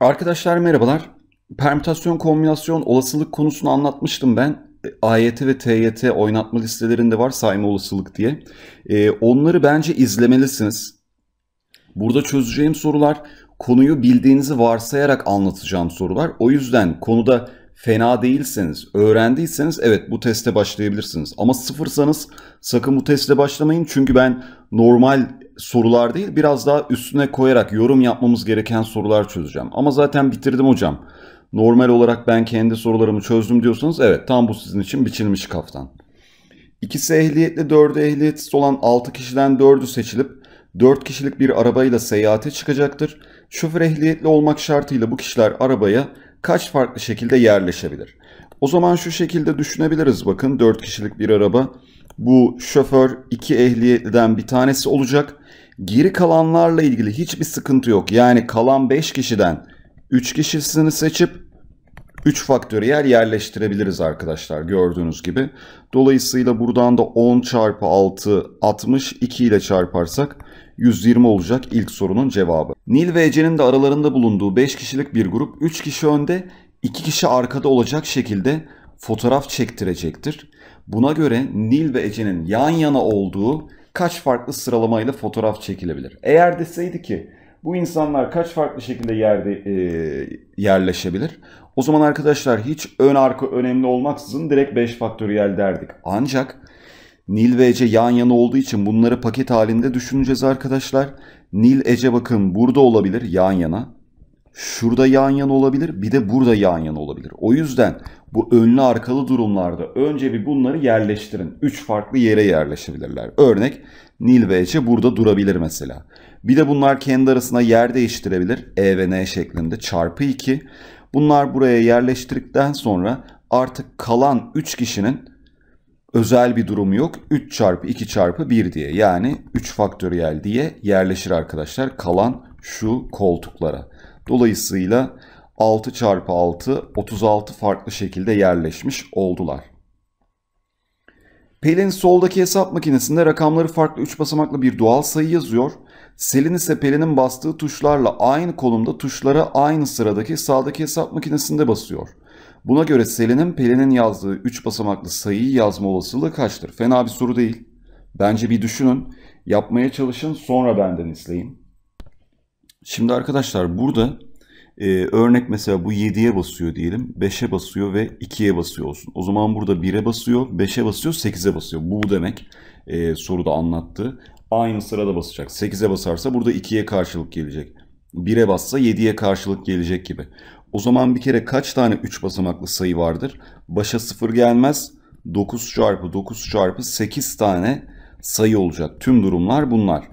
Arkadaşlar merhabalar. Permütasyon kombinasyon olasılık konusunu anlatmıştım ben. E, AYT ve TYT oynatma listelerinde var sayma olasılık diye. Ee, onları bence izlemelisiniz. Burada çözeceğim sorular konuyu bildiğinizi varsayarak anlatacağım sorular. O yüzden konuda fena değilseniz, öğrendiyseniz evet bu teste başlayabilirsiniz. Ama sıfırsanız sakın bu teste başlamayın. Çünkü ben normal sorular değil biraz daha üstüne koyarak yorum yapmamız gereken sorular çözeceğim. Ama zaten bitirdim hocam. Normal olarak ben kendi sorularımı çözdüm diyorsanız evet tam bu sizin için biçilmiş kaftan. İkisi ehliyetli, dördü ehliyetsiz olan 6 kişiden 4'ü seçilip 4 kişilik bir arabayla seyahate çıkacaktır. Şoför ehliyetli olmak şartıyla bu kişiler arabaya kaç farklı şekilde yerleşebilir? O zaman şu şekilde düşünebiliriz bakın 4 kişilik bir araba. Bu şoför 2 ehliyetliden bir tanesi olacak. Geri kalanlarla ilgili hiçbir sıkıntı yok. Yani kalan 5 kişiden 3 kişisini seçip 3 faktöriyel yerleştirebiliriz arkadaşlar gördüğünüz gibi. Dolayısıyla buradan da 10 çarpı 6 60 2 ile çarparsak 120 olacak ilk sorunun cevabı. Nil ve Ece'nin de aralarında bulunduğu 5 kişilik bir grup 3 kişi önde 2 kişi arkada olacak şekilde fotoğraf çektirecektir. Buna göre Nil ve Ece'nin yan yana olduğu kaç farklı sıralamayla fotoğraf çekilebilir? Eğer deseydi ki bu insanlar kaç farklı şekilde yerde e, yerleşebilir? O zaman arkadaşlar hiç ön arka önemli olmaksızın direkt 5 faktöriyel derdik. Ancak Nil ve Ece yan yana olduğu için bunları paket halinde düşüneceğiz arkadaşlar. Nil Ece bakın burada olabilir yan yana şurada yan yana olabilir bir de burada yan yana olabilir. O yüzden bu önlü arkalı durumlarda önce bir bunları yerleştirin. Üç farklı yere yerleşebilirler. Örnek Nil ve Ece burada durabilir mesela. Bir de bunlar kendi arasında yer değiştirebilir. E ve N şeklinde çarpı 2. Bunlar buraya yerleştirdikten sonra artık kalan 3 kişinin özel bir durumu yok. 3 çarpı 2 çarpı 1 diye yani 3 faktöriyel diye yerleşir arkadaşlar kalan şu koltuklara. Dolayısıyla 6 çarpı 6 36 farklı şekilde yerleşmiş oldular. Pelin soldaki hesap makinesinde rakamları farklı 3 basamaklı bir doğal sayı yazıyor. Selin ise Pelin'in bastığı tuşlarla aynı konumda tuşlara aynı sıradaki sağdaki hesap makinesinde basıyor. Buna göre Selin'in Pelin'in yazdığı 3 basamaklı sayıyı yazma olasılığı kaçtır? Fena bir soru değil. Bence bir düşünün, yapmaya çalışın sonra benden izleyin. Şimdi arkadaşlar burada e, örnek mesela bu 7'ye basıyor diyelim. 5'e basıyor ve 2'ye basıyor olsun. O zaman burada 1'e basıyor, 5'e basıyor, 8'e basıyor. Bu demek e, soruda anlattı. Aynı sırada basacak. 8'e basarsa burada 2'ye karşılık gelecek. 1'e bassa 7'ye karşılık gelecek gibi. O zaman bir kere kaç tane 3 basamaklı sayı vardır? Başa 0 gelmez. 9 çarpı 9 çarpı 8 tane sayı olacak. Tüm durumlar bunlar.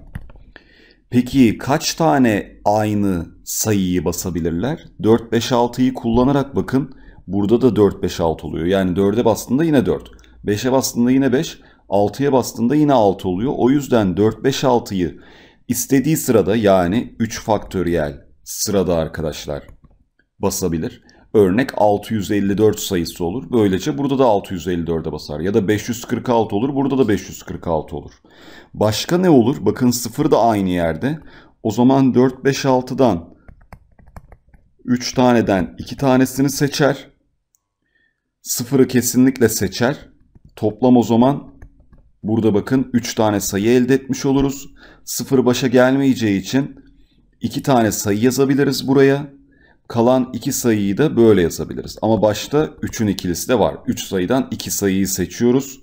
Peki kaç tane aynı sayıyı basabilirler? 4, 5, 6'yı kullanarak bakın. Burada da 4, 5, 6 oluyor. Yani 4'e bastığında yine 4. 5'e bastığında yine 5. 6'ya bastığında yine 6 oluyor. O yüzden 4, 5, 6'yı istediği sırada yani 3 faktöriyel sırada arkadaşlar basabilir örnek 654 sayısı olur. Böylece burada da 654'e basar. Ya da 546 olur. Burada da 546 olur. Başka ne olur? Bakın 0 da aynı yerde. O zaman 4, 5, 6'dan 3 taneden 2 tanesini seçer. 0'ı kesinlikle seçer. Toplam o zaman burada bakın 3 tane sayı elde etmiş oluruz. 0 başa gelmeyeceği için 2 tane sayı yazabiliriz buraya. Kalan iki sayıyı da böyle yazabiliriz. Ama başta 3'ün ikilisi de var. 3 sayıdan 2 sayıyı seçiyoruz.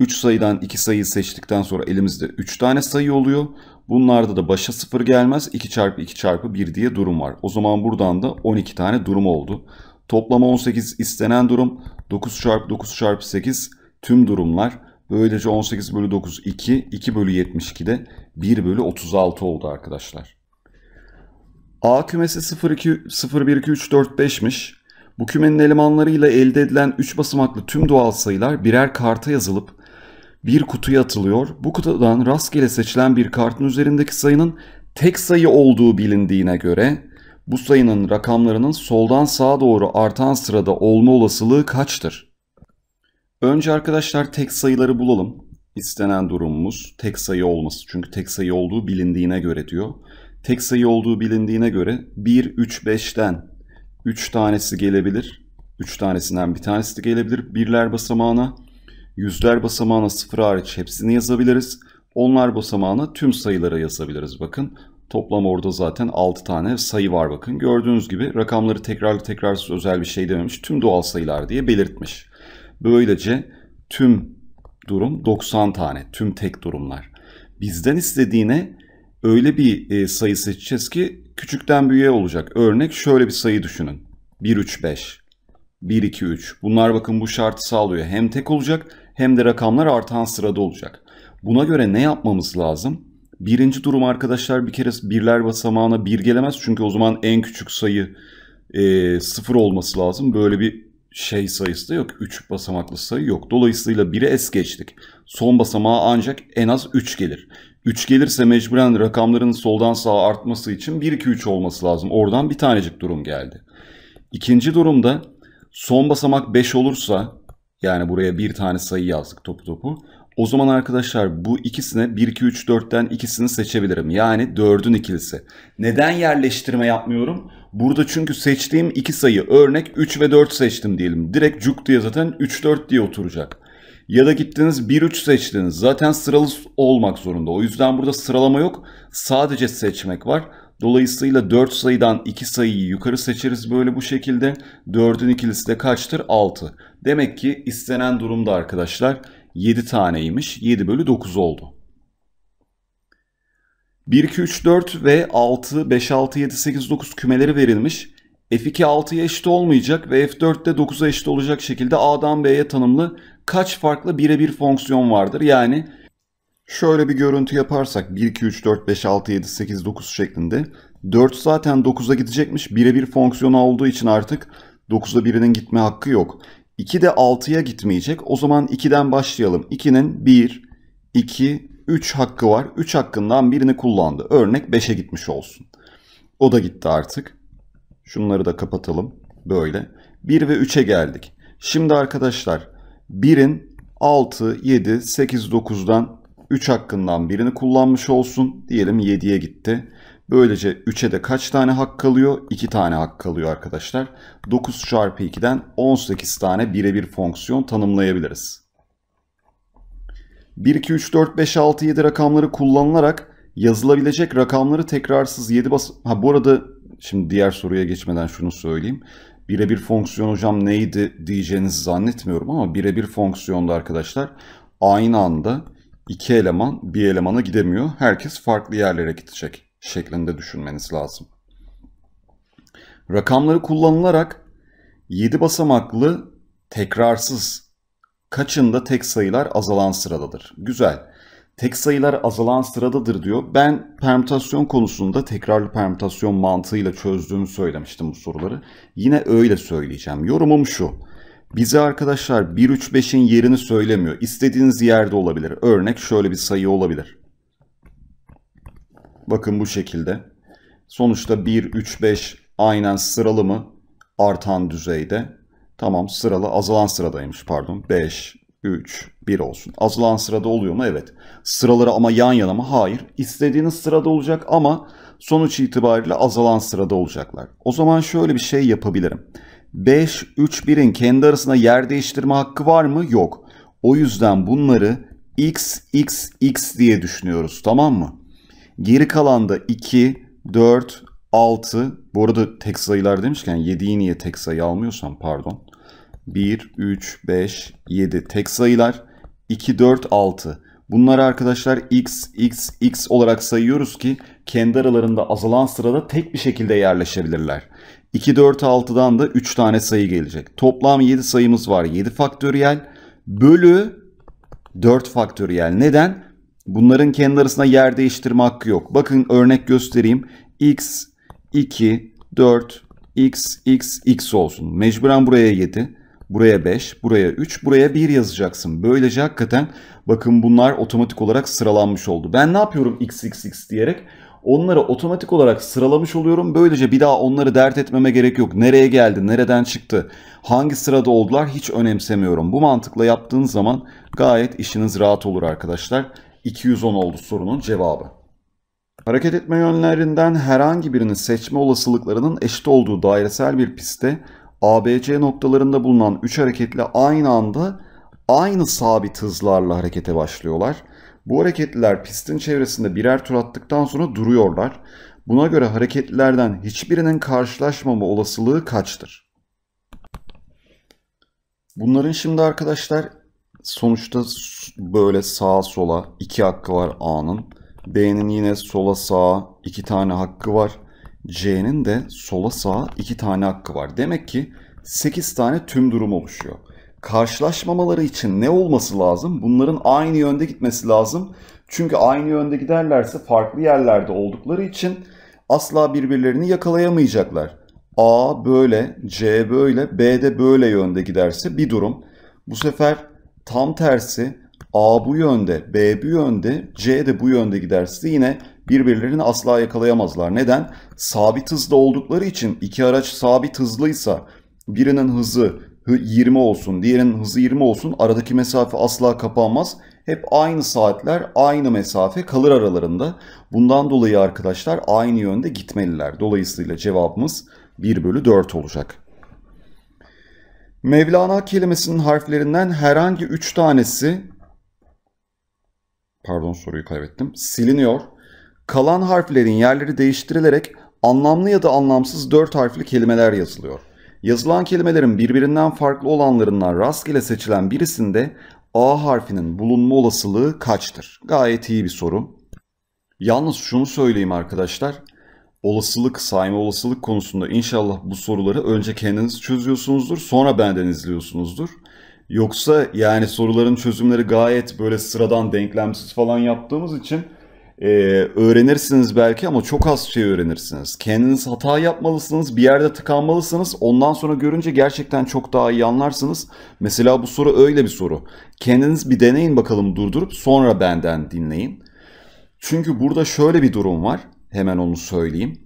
3 sayıdan 2 sayıyı seçtikten sonra elimizde 3 tane sayı oluyor. Bunlarda da başa 0 gelmez. 2 çarpı 2 çarpı 1 diye durum var. O zaman buradan da 12 tane durum oldu. Toplama 18 istenen durum. 9 çarpı 9 çarpı 8 tüm durumlar. Böylece 18 bölü 9 2, 2 bölü 72 de 1 bölü 36 oldu arkadaşlar. A kümesi 02, 01235'miş. Bu kümenin elemanlarıyla elde edilen 3 basamaklı tüm doğal sayılar birer karta yazılıp bir kutuya atılıyor. Bu kutudan rastgele seçilen bir kartın üzerindeki sayının tek sayı olduğu bilindiğine göre bu sayının rakamlarının soldan sağa doğru artan sırada olma olasılığı kaçtır? Önce arkadaşlar tek sayıları bulalım. İstenen durumumuz tek sayı olması. Çünkü tek sayı olduğu bilindiğine göre diyor tek sayı olduğu bilindiğine göre 1, 3, 5'ten 3 tanesi gelebilir. 3 tanesinden bir tanesi de gelebilir. Birler basamağına, yüzler basamağına sıfır hariç hepsini yazabiliriz. Onlar basamağına tüm sayıları yazabiliriz. Bakın toplam orada zaten 6 tane sayı var bakın. Gördüğünüz gibi rakamları tekrarlı tekrarsız özel bir şey dememiş. Tüm doğal sayılar diye belirtmiş. Böylece tüm durum 90 tane. Tüm tek durumlar. Bizden istediğine öyle bir e, sayı seçeceğiz ki küçükten büyüğe olacak. Örnek şöyle bir sayı düşünün. 1, 3, 5. 1, 2, 3. Bunlar bakın bu şartı sağlıyor. Hem tek olacak hem de rakamlar artan sırada olacak. Buna göre ne yapmamız lazım? Birinci durum arkadaşlar bir kere birler basamağına bir gelemez. Çünkü o zaman en küçük sayı e, sıfır olması lazım. Böyle bir şey sayısı da yok. 3 basamaklı sayı yok. Dolayısıyla 1'e es geçtik. Son basamağa ancak en az 3 gelir. 3 gelirse mecburen rakamların soldan sağa artması için 1-2-3 olması lazım. Oradan bir tanecik durum geldi. İkinci durumda son basamak 5 olursa yani buraya bir tane sayı yazdık topu topu. O zaman arkadaşlar bu ikisine 1, 2, 3, 4'ten ikisini seçebilirim. Yani 4'ün ikilisi. Neden yerleştirme yapmıyorum? Burada çünkü seçtiğim iki sayı örnek 3 ve 4 seçtim diyelim. Direkt cuk diye zaten 3, 4 diye oturacak. Ya da gittiniz 1-3 seçtiniz. Zaten sıralı olmak zorunda. O yüzden burada sıralama yok. Sadece seçmek var. Dolayısıyla 4 sayıdan 2 sayıyı yukarı seçeriz böyle bu şekilde. 4'ün ikilisi de kaçtır? 6. Demek ki istenen durumda arkadaşlar 7 taneymiş. 7 bölü 9 oldu. 1, 2, 3, 4 ve 6, 5, 6, 7, 8, 9 kümeleri verilmiş. F2 6'ya eşit olmayacak ve F4 de 9'a eşit olacak şekilde A'dan B'ye tanımlı kaç farklı birebir fonksiyon vardır? Yani şöyle bir görüntü yaparsak 1, 2, 3, 4, 5, 6, 7, 8, 9 şeklinde 4 zaten 9'a gidecekmiş. Birebir fonksiyon olduğu için artık 9'a birinin gitme hakkı yok. 2 de 6'ya gitmeyecek. O zaman 2'den başlayalım. 2'nin 1, 2, 3 hakkı var. 3 hakkından birini kullandı. Örnek 5'e gitmiş olsun. O da gitti artık. Şunları da kapatalım. Böyle. 1 ve 3'e geldik. Şimdi arkadaşlar 1'in 6, 7, 8, 9'dan 3 hakkından birini kullanmış olsun. Diyelim 7'ye gitti. Böylece 3'e de kaç tane hak kalıyor? 2 tane hak kalıyor arkadaşlar. 9 çarpı 2'den 18 tane birebir fonksiyon tanımlayabiliriz. 1, 2, 3, 4, 5, 6, 7 rakamları kullanılarak yazılabilecek rakamları tekrarsız 7 bas... Ha bu arada şimdi diğer soruya geçmeden şunu söyleyeyim. Birebir fonksiyon hocam neydi diyeceğinizi zannetmiyorum ama birebir fonksiyonda arkadaşlar aynı anda iki eleman bir elemana gidemiyor. Herkes farklı yerlere gidecek şeklinde düşünmeniz lazım. Rakamları kullanılarak 7 basamaklı tekrarsız kaçında tek sayılar azalan sıradadır. Güzel tek sayılar azalan sıradadır diyor. Ben permütasyon konusunda tekrarlı permütasyon mantığıyla çözdüğümü söylemiştim bu soruları. Yine öyle söyleyeceğim. Yorumum şu. Bize arkadaşlar 1-3-5'in yerini söylemiyor. İstediğiniz yerde olabilir. Örnek şöyle bir sayı olabilir. Bakın bu şekilde. Sonuçta 1-3-5 aynen sıralı mı? Artan düzeyde. Tamam sıralı azalan sıradaymış pardon. 5, 3, 1 olsun. Azalan sırada oluyor mu? Evet. Sıraları ama yan yana mı? Hayır. İstediğiniz sırada olacak ama sonuç itibariyle azalan sırada olacaklar. O zaman şöyle bir şey yapabilirim. 5, 3, 1'in kendi arasında yer değiştirme hakkı var mı? Yok. O yüzden bunları x, x, x diye düşünüyoruz tamam mı? Geri kalan da 2, 4, 6. Bu arada tek sayılar demişken 7'yi niye tek sayı almıyorsam pardon. 1, 3, 5, 7 tek sayılar. 2, 4, 6. Bunları arkadaşlar x, x, x olarak sayıyoruz ki kendi aralarında azalan sırada tek bir şekilde yerleşebilirler. 2, 4, 6'dan da 3 tane sayı gelecek. Toplam 7 sayımız var. 7 faktöriyel bölü 4 faktöriyel. Neden? Bunların kendi arasında yer değiştirme hakkı yok. Bakın örnek göstereyim. x, 2, 4, x, x, x olsun. Mecburen buraya 7. Buraya 5, buraya 3, buraya 1 yazacaksın. Böylece hakikaten bakın bunlar otomatik olarak sıralanmış oldu. Ben ne yapıyorum xxx diyerek? Onları otomatik olarak sıralamış oluyorum. Böylece bir daha onları dert etmeme gerek yok. Nereye geldi, nereden çıktı, hangi sırada oldular hiç önemsemiyorum. Bu mantıkla yaptığınız zaman gayet işiniz rahat olur arkadaşlar. 210 oldu sorunun cevabı. Hareket etme yönlerinden herhangi birini seçme olasılıklarının eşit olduğu dairesel bir pistte ABC noktalarında bulunan 3 hareketle aynı anda aynı sabit hızlarla harekete başlıyorlar. Bu hareketliler pistin çevresinde birer tur attıktan sonra duruyorlar. Buna göre hareketlilerden hiçbirinin karşılaşmama olasılığı kaçtır? Bunların şimdi arkadaşlar sonuçta böyle sağa sola iki hakkı var A'nın. B'nin yine sola sağa iki tane hakkı var. C'nin de sola sağa 2 tane hakkı var. Demek ki 8 tane tüm durum oluşuyor. Karşılaşmamaları için ne olması lazım? Bunların aynı yönde gitmesi lazım. Çünkü aynı yönde giderlerse farklı yerlerde oldukları için asla birbirlerini yakalayamayacaklar. A böyle, C böyle, B de böyle yönde giderse bir durum. Bu sefer tam tersi A bu yönde, B bu yönde, C de bu yönde giderse yine birbirlerini asla yakalayamazlar. Neden? Sabit hızda oldukları için iki araç sabit hızlıysa birinin hızı 20 olsun, diğerinin hızı 20 olsun. Aradaki mesafe asla kapanmaz. Hep aynı saatler, aynı mesafe kalır aralarında. Bundan dolayı arkadaşlar aynı yönde gitmeliler. Dolayısıyla cevabımız 1 bölü 4 olacak. Mevlana kelimesinin harflerinden herhangi 3 tanesi pardon soruyu kaybettim siliniyor kalan harflerin yerleri değiştirilerek anlamlı ya da anlamsız dört harfli kelimeler yazılıyor. Yazılan kelimelerin birbirinden farklı olanlarından rastgele seçilen birisinde A harfinin bulunma olasılığı kaçtır? Gayet iyi bir soru. Yalnız şunu söyleyeyim arkadaşlar. Olasılık, sayma olasılık konusunda inşallah bu soruları önce kendiniz çözüyorsunuzdur, sonra benden izliyorsunuzdur. Yoksa yani soruların çözümleri gayet böyle sıradan denklemsiz falan yaptığımız için e, öğrenirsiniz belki ama çok az şey öğrenirsiniz. Kendiniz hata yapmalısınız, bir yerde tıkanmalısınız. Ondan sonra görünce gerçekten çok daha iyi anlarsınız. Mesela bu soru öyle bir soru. Kendiniz bir deneyin bakalım durdurup sonra benden dinleyin. Çünkü burada şöyle bir durum var. Hemen onu söyleyeyim.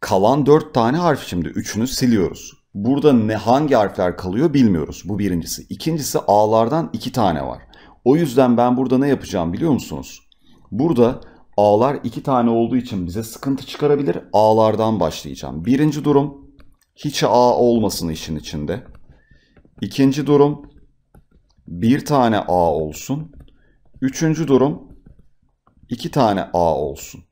Kalan dört tane harf şimdi. Üçünü siliyoruz. Burada ne hangi harfler kalıyor bilmiyoruz. Bu birincisi. İkincisi A'lardan iki tane var. O yüzden ben burada ne yapacağım biliyor musunuz? Burada A'lar iki tane olduğu için bize sıkıntı çıkarabilir. A'lardan başlayacağım. Birinci durum hiç A olmasın işin içinde. İkinci durum bir tane A olsun. Üçüncü durum iki tane A olsun.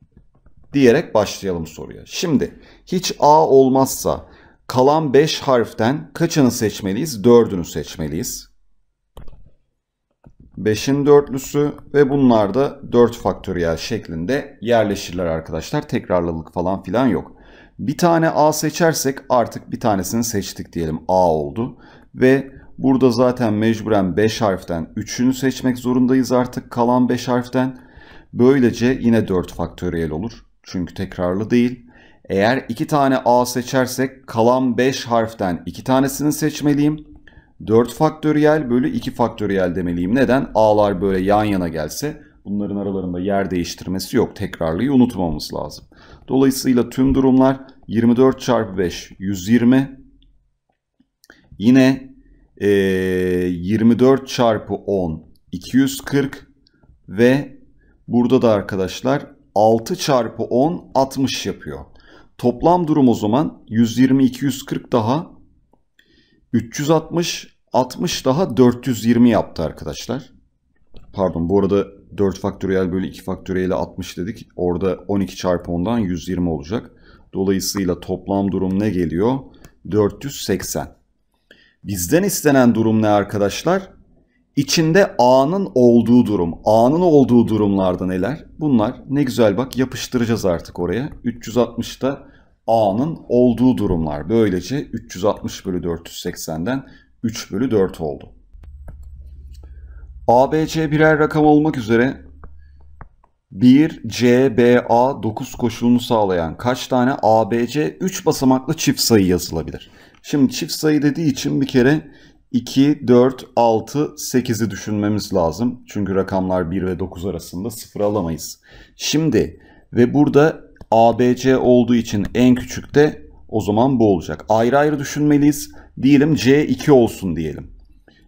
Diyerek başlayalım soruya. Şimdi hiç A olmazsa kalan 5 harften kaçını seçmeliyiz? 4'ünü seçmeliyiz. 5'in dörtlüsü ve bunlar da 4 faktöriyel şeklinde yerleşirler arkadaşlar. Tekrarlılık falan filan yok. Bir tane A seçersek artık bir tanesini seçtik diyelim. A oldu ve burada zaten mecburen 5 harften 3'ünü seçmek zorundayız artık kalan 5 harften. Böylece yine 4 faktöriyel olur. Çünkü tekrarlı değil. Eğer 2 tane A seçersek kalan 5 harften 2 tanesini seçmeliyim 4 faktöriyel bölü 2 faktöriyel demeliyim. Neden? A'lar böyle yan yana gelse bunların aralarında yer değiştirmesi yok. Tekrarlıyı unutmamamız lazım. Dolayısıyla tüm durumlar 24 çarpı 5 120. Yine e, 24 çarpı 10 240 ve burada da arkadaşlar 6 çarpı 10 60 yapıyor. Toplam durum o zaman 120-240 daha 360, 60 daha 420 yaptı arkadaşlar. Pardon bu arada 4 faktöriyel bölü 2 faktöriyel 60 dedik. Orada 12 çarpı 10'dan 120 olacak. Dolayısıyla toplam durum ne geliyor? 480. Bizden istenen durum ne arkadaşlar? İçinde A'nın olduğu durum. A'nın olduğu durumlarda neler? Bunlar ne güzel bak yapıştıracağız artık oraya. 360'ta A'nın olduğu durumlar. Böylece 360 bölü 480'den 3 bölü 4 oldu. ABC birer rakam olmak üzere 1 CBA 9 koşulunu sağlayan kaç tane ABC 3 basamaklı çift sayı yazılabilir? Şimdi çift sayı dediği için bir kere 2, 4, 6, 8'i düşünmemiz lazım. Çünkü rakamlar 1 ve 9 arasında sıfır alamayız. Şimdi ve burada ABC olduğu için en küçük de o zaman bu olacak. Ayrı ayrı düşünmeliyiz. Diyelim C2 olsun diyelim.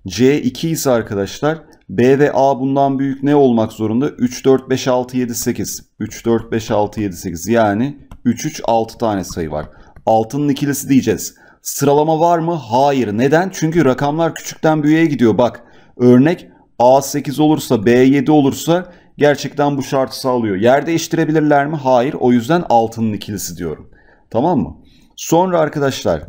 C2 ise arkadaşlar B ve A bundan büyük ne olmak zorunda? 3, 4, 5, 6, 7, 8. 3, 4, 5, 6, 7, 8. Yani 3, 3, 6 tane sayı var. 6'nın ikilisi diyeceğiz. Sıralama var mı? Hayır. Neden? Çünkü rakamlar küçükten büyüğe gidiyor. Bak örnek A8 olursa B7 olursa gerçekten bu şartı sağlıyor. Yer değiştirebilirler mi? Hayır. O yüzden altının ikilisi diyorum. Tamam mı? Sonra arkadaşlar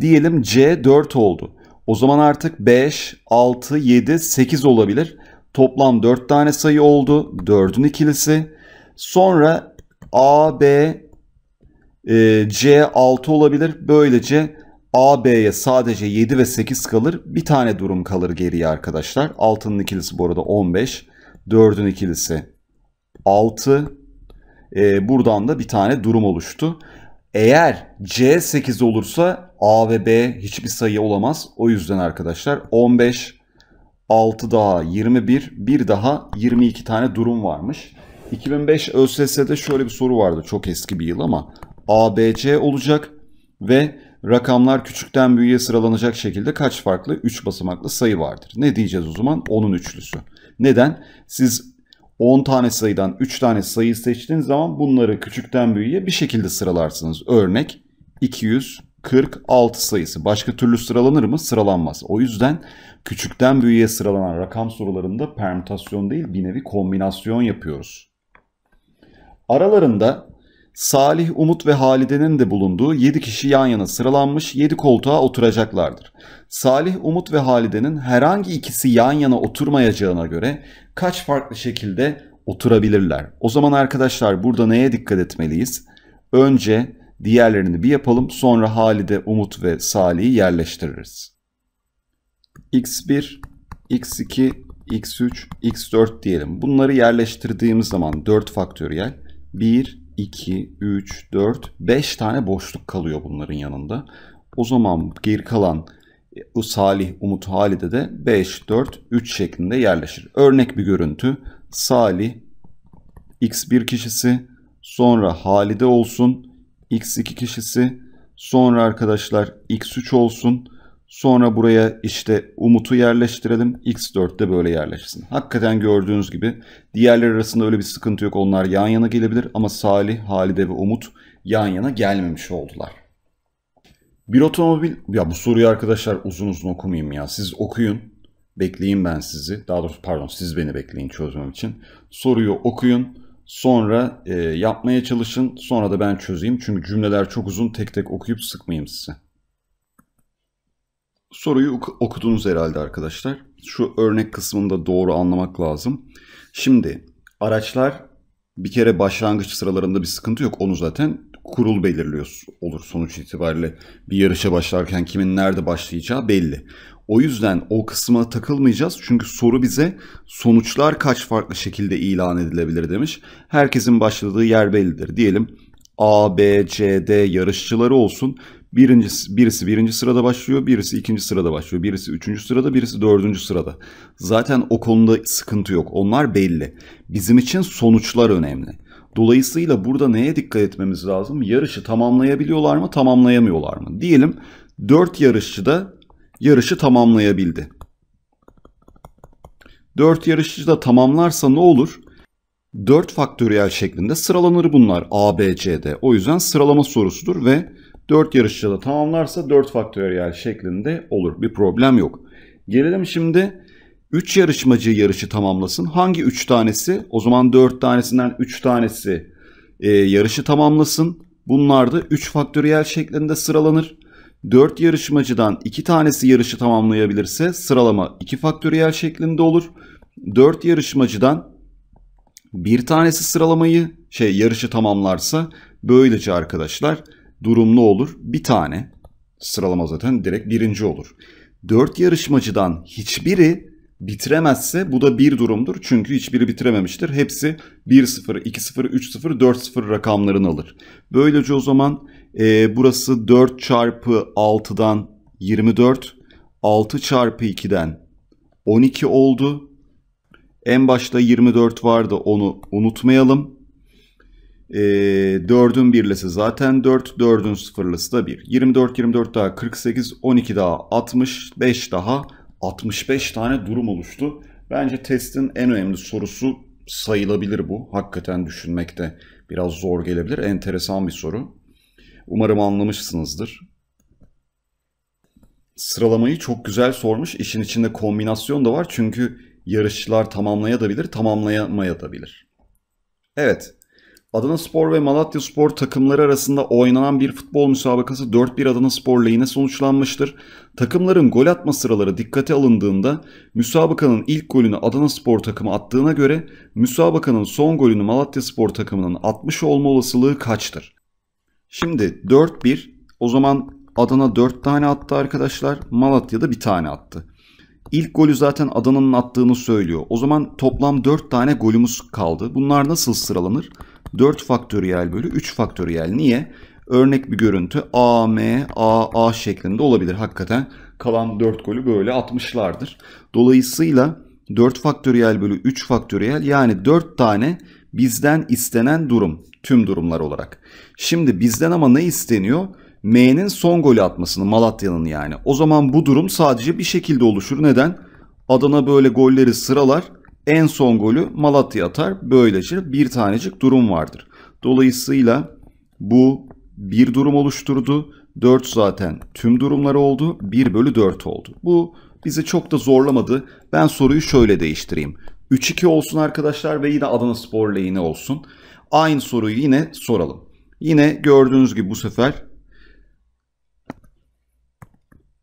diyelim C 4 oldu. O zaman artık 5, 6, 7, 8 olabilir. Toplam 4 tane sayı oldu. 4'ün ikilisi. Sonra A, B, e, C 6 olabilir. Böylece A, B'ye sadece 7 ve 8 kalır. Bir tane durum kalır geriye arkadaşlar. Altının ikilisi bu arada 15. 4'ün ikilisi 6. E, ee, buradan da bir tane durum oluştu. Eğer C 8 olursa A ve B hiçbir sayı olamaz. O yüzden arkadaşlar 15, 6 daha 21, bir daha 22 tane durum varmış. 2005 ÖSS'de şöyle bir soru vardı. Çok eski bir yıl ama A B C olacak ve rakamlar küçükten büyüğe sıralanacak şekilde kaç farklı 3 basamaklı sayı vardır? Ne diyeceğiz o zaman? 10'un üçlüsü. Neden? Siz 10 tane sayıdan 3 tane sayı seçtiğiniz zaman bunları küçükten büyüğe bir şekilde sıralarsınız. Örnek 246 sayısı. Başka türlü sıralanır mı? Sıralanmaz. O yüzden küçükten büyüğe sıralanan rakam sorularında permütasyon değil bir nevi kombinasyon yapıyoruz. Aralarında Salih, Umut ve Halide'nin de bulunduğu 7 kişi yan yana sıralanmış 7 koltuğa oturacaklardır. Salih, Umut ve Halide'nin herhangi ikisi yan yana oturmayacağına göre kaç farklı şekilde oturabilirler? O zaman arkadaşlar burada neye dikkat etmeliyiz? Önce diğerlerini bir yapalım sonra Halide, Umut ve Salih'i yerleştiririz. x1, x2, x3, x4 diyelim. Bunları yerleştirdiğimiz zaman 4 faktöriyel 1, 2, 3, 4, 5 tane boşluk kalıyor bunların yanında. O zaman geri kalan e, Salih, Umut, Halide de 5, 4, 3 şeklinde yerleşir. Örnek bir görüntü. Salih x1 kişisi, sonra Halide olsun x2 kişisi, sonra arkadaşlar x3 olsun, Sonra buraya işte Umut'u yerleştirelim. x 4 de böyle yerleşsin. Hakikaten gördüğünüz gibi diğerler arasında öyle bir sıkıntı yok. Onlar yan yana gelebilir ama Salih, Halide ve Umut yan yana gelmemiş oldular. Bir otomobil... Ya bu soruyu arkadaşlar uzun uzun okumayayım ya. Siz okuyun. Bekleyin ben sizi. Daha doğrusu pardon siz beni bekleyin çözmem için. Soruyu okuyun. Sonra e, yapmaya çalışın. Sonra da ben çözeyim. Çünkü cümleler çok uzun. Tek tek okuyup sıkmayayım sizi. Soruyu okudunuz herhalde arkadaşlar. Şu örnek kısmında doğru anlamak lazım. Şimdi araçlar bir kere başlangıç sıralarında bir sıkıntı yok. Onu zaten kurul belirliyor olur sonuç itibariyle. Bir yarışa başlarken kimin nerede başlayacağı belli. O yüzden o kısma takılmayacağız. Çünkü soru bize sonuçlar kaç farklı şekilde ilan edilebilir demiş. Herkesin başladığı yer bellidir. Diyelim A, B, C, D yarışçıları olsun. Birincisi, birisi birinci sırada başlıyor, birisi ikinci sırada başlıyor, birisi üçüncü sırada, birisi dördüncü sırada. Zaten o konuda sıkıntı yok. Onlar belli. Bizim için sonuçlar önemli. Dolayısıyla burada neye dikkat etmemiz lazım? Yarışı tamamlayabiliyorlar mı, tamamlayamıyorlar mı? Diyelim dört yarışçı da yarışı tamamlayabildi. Dört yarışçı da tamamlarsa ne olur? 4 faktöriyel şeklinde sıralanır bunlar A, B, C, D. O yüzden sıralama sorusudur ve 4 yarışçı da tamamlarsa 4 faktöriyel şeklinde olur. Bir problem yok. Gelelim şimdi 3 yarışmacı yarışı tamamlasın. Hangi 3 tanesi? O zaman 4 tanesinden 3 tanesi e, yarışı tamamlasın. Bunlar da 3 faktöriyel şeklinde sıralanır. 4 yarışmacıdan 2 tanesi yarışı tamamlayabilirse sıralama 2 faktöriyel şeklinde olur. 4 yarışmacıdan bir tanesi sıralamayı şey yarışı tamamlarsa böylece arkadaşlar durum ne olur? Bir tane sıralama zaten direkt birinci olur. Dört yarışmacıdan hiçbiri bitiremezse bu da bir durumdur. Çünkü hiçbiri bitirememiştir. Hepsi 1-0, 2-0, 3-0, 4-0 rakamlarını alır. Böylece o zaman e, burası 4 çarpı 6'dan 24, 6 çarpı 2'den 12 oldu. En başta 24 vardı onu unutmayalım. E, ee, 4'ün birlisi zaten 4, 4'ün sıfırlısı da 1. 24, 24 daha 48, 12 daha 65 daha 65 tane durum oluştu. Bence testin en önemli sorusu sayılabilir bu. Hakikaten düşünmekte biraz zor gelebilir. Enteresan bir soru. Umarım anlamışsınızdır. Sıralamayı çok güzel sormuş. İşin içinde kombinasyon da var. Çünkü yarışçılar tamamlayabilir, tamamlayamayabilir. Evet, Adana Spor ve Malatya Spor takımları arasında oynanan bir futbol müsabakası 4-1 Adana Spor lehine sonuçlanmıştır. Takımların gol atma sıraları dikkate alındığında müsabakanın ilk golünü Adana Spor takımı attığına göre müsabakanın son golünü Malatya Spor takımının atmış olma olasılığı kaçtır? Şimdi 4-1 o zaman Adana 4 tane attı arkadaşlar Malatya da bir tane attı. İlk golü zaten Adana'nın attığını söylüyor. O zaman toplam 4 tane golümüz kaldı. Bunlar nasıl sıralanır? 4 faktöriyel bölü 3 faktöriyel. Niye? Örnek bir görüntü A, M, A, A şeklinde olabilir. Hakikaten kalan 4 golü böyle atmışlardır. Dolayısıyla 4 faktöriyel bölü 3 faktöriyel yani 4 tane bizden istenen durum tüm durumlar olarak. Şimdi bizden ama ne isteniyor? M'nin son golü atmasını Malatya'nın yani. O zaman bu durum sadece bir şekilde oluşur. Neden? Adana böyle golleri sıralar. En son golü Malatya atar. Böylece bir tanecik durum vardır. Dolayısıyla bu bir durum oluşturdu. 4 zaten tüm durumları oldu. 1 bölü 4 oldu. Bu bizi çok da zorlamadı. Ben soruyu şöyle değiştireyim. 3-2 olsun arkadaşlar ve yine Adana Spor lehine olsun. Aynı soruyu yine soralım. Yine gördüğünüz gibi bu sefer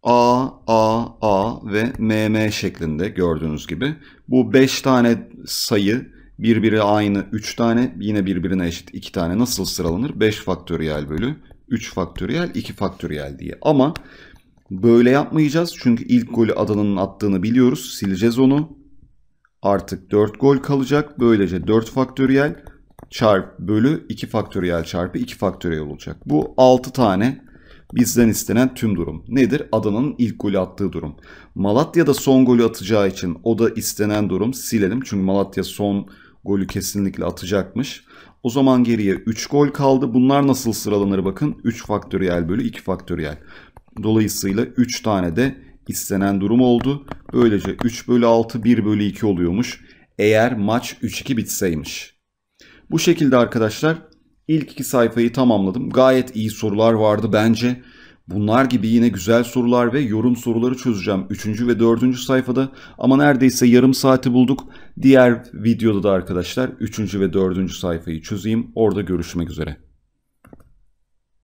A, A, A ve MM şeklinde gördüğünüz gibi. Bu 5 tane sayı birbiri aynı 3 tane yine birbirine eşit 2 tane nasıl sıralanır? 5 faktöriyel bölü 3 faktöriyel 2 faktöriyel diye. Ama böyle yapmayacağız çünkü ilk golü Adana'nın attığını biliyoruz. Sileceğiz onu. Artık 4 gol kalacak. Böylece 4 faktöriyel çarp bölü 2 faktöriyel çarpı 2 faktöriyel olacak. Bu 6 tane Bizden istenen tüm durum nedir? Adana'nın ilk golü attığı durum. Malatya'da son golü atacağı için o da istenen durum silelim. Çünkü Malatya son golü kesinlikle atacakmış. O zaman geriye 3 gol kaldı. Bunlar nasıl sıralanır bakın. 3 faktöriyel bölü 2 faktöriyel. Dolayısıyla 3 tane de istenen durum oldu. Böylece 3 bölü 6 1 bölü 2 oluyormuş. Eğer maç 3-2 bitseymiş. Bu şekilde arkadaşlar İlk iki sayfayı tamamladım. Gayet iyi sorular vardı bence. Bunlar gibi yine güzel sorular ve yorum soruları çözeceğim 3. ve 4. sayfada ama neredeyse yarım saati bulduk. Diğer videoda da arkadaşlar 3. ve 4. sayfayı çözeyim. Orada görüşmek üzere.